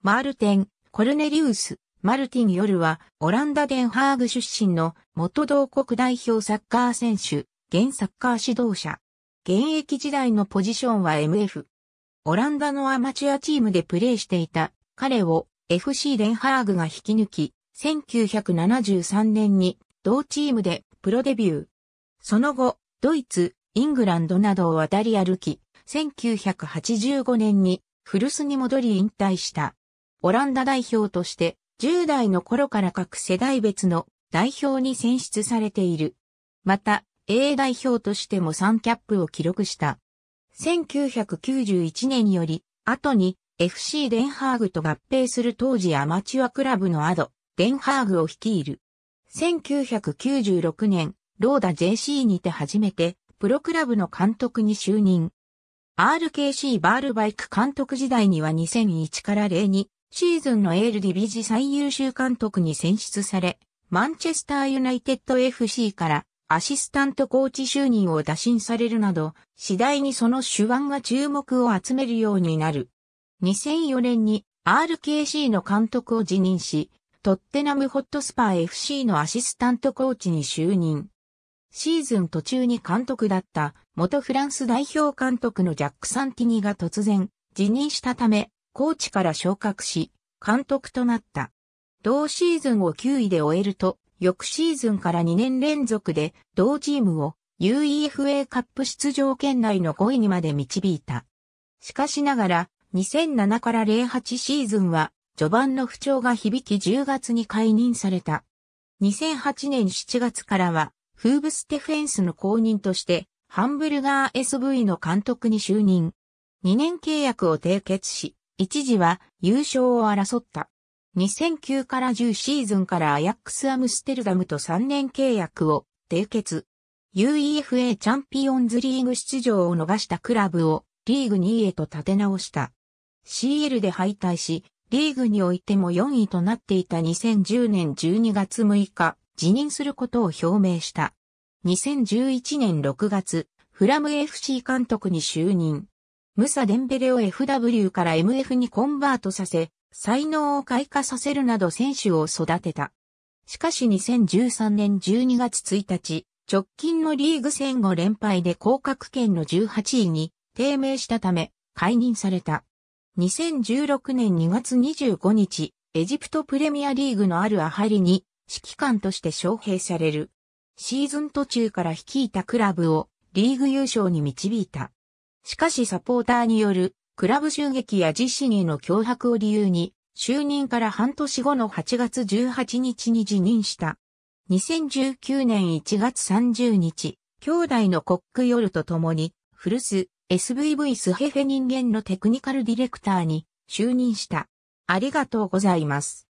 マールテン、コルネリウス、マルティンヨルは、オランダデンハーグ出身の元同国代表サッカー選手、現サッカー指導者。現役時代のポジションは MF。オランダのアマチュアチームでプレーしていた彼を FC デンハーグが引き抜き、1973年に同チームでプロデビュー。その後、ドイツ、イングランドなどを渡り歩き、1985年に古巣に戻り引退した。オランダ代表として10代の頃から各世代別の代表に選出されている。また、A 代表としても3キャップを記録した。1991年より、後に FC デンハーグと合併する当時アマチュアクラブのアド、デンハーグを率いる。1996年、ローダ JC にて初めて、プロクラブの監督に就任。RKC バールバイク監督時代には2001から02シーズンのエールディビジ最優秀監督に選出され、マンチェスターユナイテッド FC からアシスタントコーチ就任を打診されるなど、次第にその手腕が注目を集めるようになる。2004年に RKC の監督を辞任し、トッテナムホットスパー FC のアシスタントコーチに就任。シーズン途中に監督だった元フランス代表監督のジャック・サンティニが突然辞任したため、コーチから昇格し、監督となった。同シーズンを9位で終えると、翌シーズンから2年連続で同チームを UEFA カップ出場圏内の5位にまで導いた。しかしながら、2007から08シーズンは、序盤の不調が響き10月に解任された。2008年7月からは、フーブステフェンスの公認として、ハンブルガー SV の監督に就任。2年契約を締結し、一時は優勝を争った。2009から10シーズンからアヤックスアムステルダムと3年契約を締結。UEFA チャンピオンズリーグ出場を逃したクラブをリーグ2位へと立て直した。CL で敗退し、リーグにおいても4位となっていた2010年12月6日、辞任することを表明した。2011年6月、フラム FC 監督に就任。ムサ・デンベレを FW から MF にコンバートさせ、才能を開花させるなど選手を育てた。しかし2013年12月1日、直近のリーグ戦後連敗で降格圏の18位に低迷したため、解任された。2016年2月25日、エジプトプレミアリーグのあるアハリに指揮官として招聘される。シーズン途中から率いたクラブをリーグ優勝に導いた。しかしサポーターによるクラブ襲撃や自身への脅迫を理由に、就任から半年後の8月18日に辞任した。2019年1月30日、兄弟のコックヨルと共に、古巣 SVV スヘフェ人間のテクニカルディレクターに就任した。ありがとうございます。